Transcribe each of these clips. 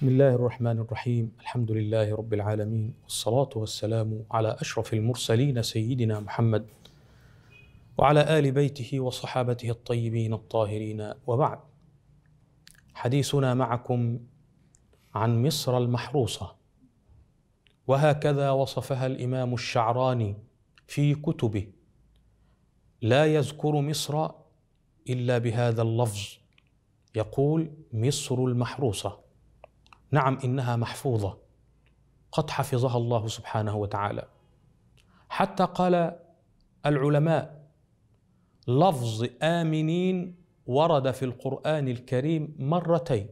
بسم الله الرحمن الرحيم الحمد لله رب العالمين والصلاة والسلام على أشرف المرسلين سيدنا محمد وعلى آل بيته وصحابته الطيبين الطاهرين وبعد حديثنا معكم عن مصر المحروسة وهكذا وصفها الإمام الشعراني في كتبه لا يذكر مصر إلا بهذا اللفظ يقول مصر المحروسة نعم انها محفوظه قد حفظها الله سبحانه وتعالى حتى قال العلماء لفظ امنين ورد في القران الكريم مرتين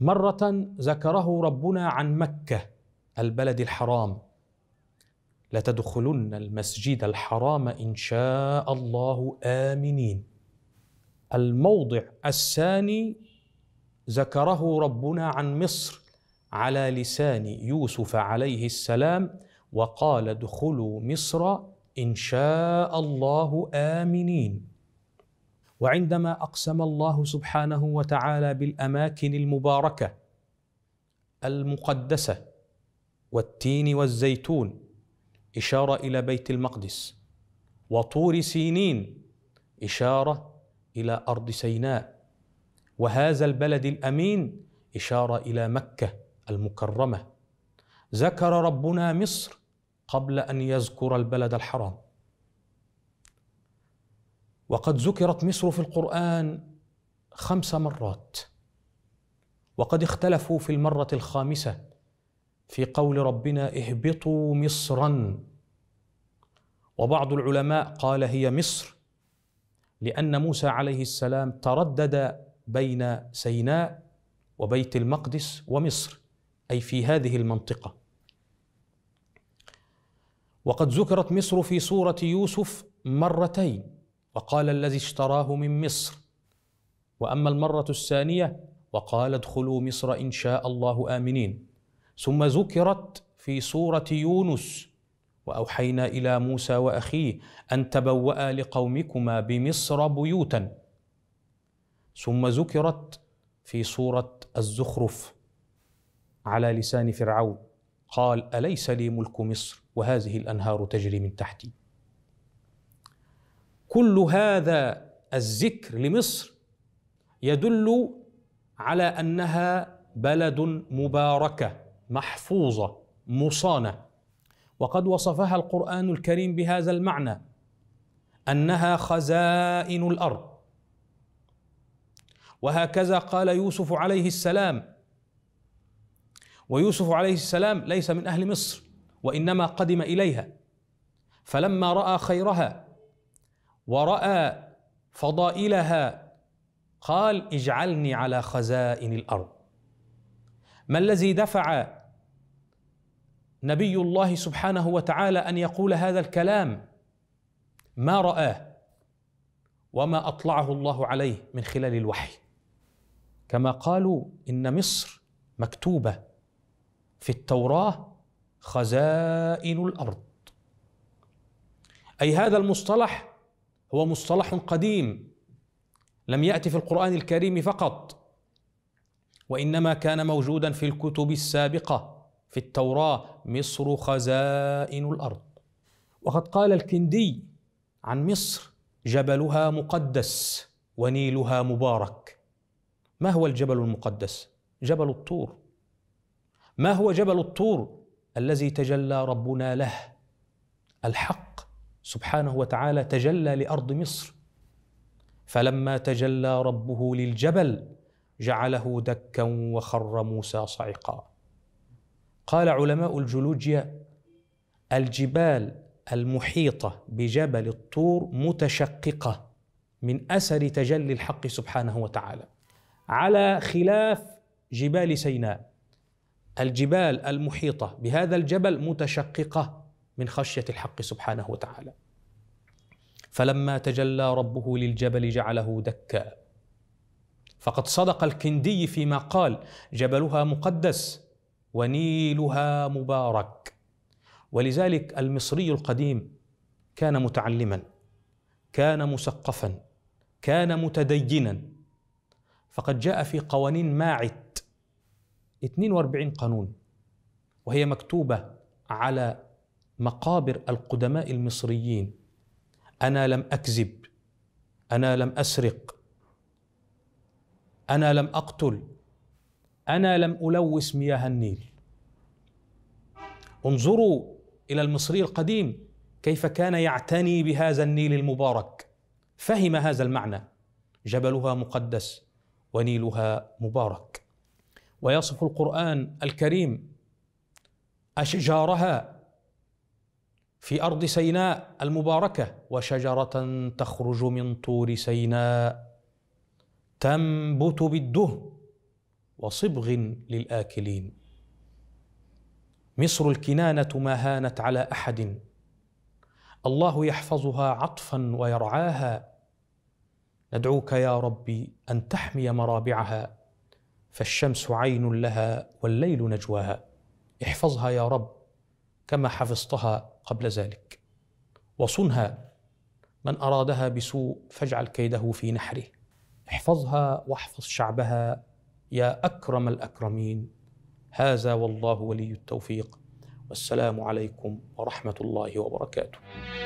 مره ذكره ربنا عن مكه البلد الحرام لتدخلن المسجد الحرام ان شاء الله امنين الموضع الثاني ذكره ربنا عن مصر على لسان يوسف عليه السلام وقال ادخلوا مصر ان شاء الله امنين وعندما اقسم الله سبحانه وتعالى بالاماكن المباركه المقدسه والتين والزيتون اشاره الى بيت المقدس وطور سينين اشاره الى ارض سيناء وهذا البلد الامين اشاره الى مكه المكرمه ذكر ربنا مصر قبل ان يذكر البلد الحرام وقد ذكرت مصر في القران خمس مرات وقد اختلفوا في المره الخامسه في قول ربنا اهبطوا مصرا وبعض العلماء قال هي مصر لان موسى عليه السلام تردد بين سيناء وبيت المقدس ومصر اي في هذه المنطقه وقد ذكرت مصر في سوره يوسف مرتين وقال الذي اشتراه من مصر واما المره الثانيه وقال ادخلوا مصر ان شاء الله امنين ثم ذكرت في سوره يونس واوحينا الى موسى واخيه ان تبوا لقومكما بمصر بيوتا ثم ذكرت في سوره الزخرف على لسان فرعون قال اليس لي ملك مصر وهذه الانهار تجري من تحتي كل هذا الذكر لمصر يدل على انها بلد مباركه محفوظه مصانه وقد وصفها القران الكريم بهذا المعنى انها خزائن الارض وهكذا قال يوسف عليه السلام ويوسف عليه السلام ليس من اهل مصر وانما قدم اليها فلما راى خيرها وراى فضائلها قال اجعلني على خزائن الارض ما الذي دفع نبي الله سبحانه وتعالى ان يقول هذا الكلام ما راه وما اطلعه الله عليه من خلال الوحي كما قالوا ان مصر مكتوبه في التوراه خزائن الارض اي هذا المصطلح هو مصطلح قديم لم ياتي في القران الكريم فقط وانما كان موجودا في الكتب السابقه في التوراه مصر خزائن الارض وقد قال الكندي عن مصر جبلها مقدس ونيلها مبارك ما هو الجبل المقدس جبل الطور ما هو جبل الطور الذي تجلى ربنا له الحق سبحانه وتعالى تجلى لارض مصر فلما تجلى ربه للجبل جعله دكا وخر موسى صعقا قال علماء الجيولوجيا الجبال المحيطه بجبل الطور متشققه من اثر تجلي الحق سبحانه وتعالى على خلاف جبال سيناء الجبال المحيطه بهذا الجبل متشققه من خشيه الحق سبحانه وتعالى فلما تجلى ربه للجبل جعله دكا فقد صدق الكندي فيما قال جبلها مقدس ونيلها مبارك ولذلك المصري القديم كان متعلما كان مثقفا كان متدينا فقد جاء في قوانين ماعت 42 قانون وهي مكتوبة على مقابر القدماء المصريين أنا لم أكذب أنا لم أسرق أنا لم أقتل أنا لم ألوث مياه النيل انظروا إلى المصري القديم كيف كان يعتني بهذا النيل المبارك فهم هذا المعنى جبلها مقدس ونيلها مبارك ويصف القران الكريم اشجارها في ارض سيناء المباركه وشجره تخرج من طور سيناء تنبت بالدهن وصبغ للاكلين مصر الكنانه ما هانت على احد الله يحفظها عطفا ويرعاها ندعوك يا ربي ان تحمي مرابعها فالشمس عين لها والليل نجواها احفظها يا رب كما حفظتها قبل ذلك وصنها من ارادها بسوء فاجعل كيده في نحره احفظها واحفظ شعبها يا اكرم الاكرمين هذا والله ولي التوفيق والسلام عليكم ورحمه الله وبركاته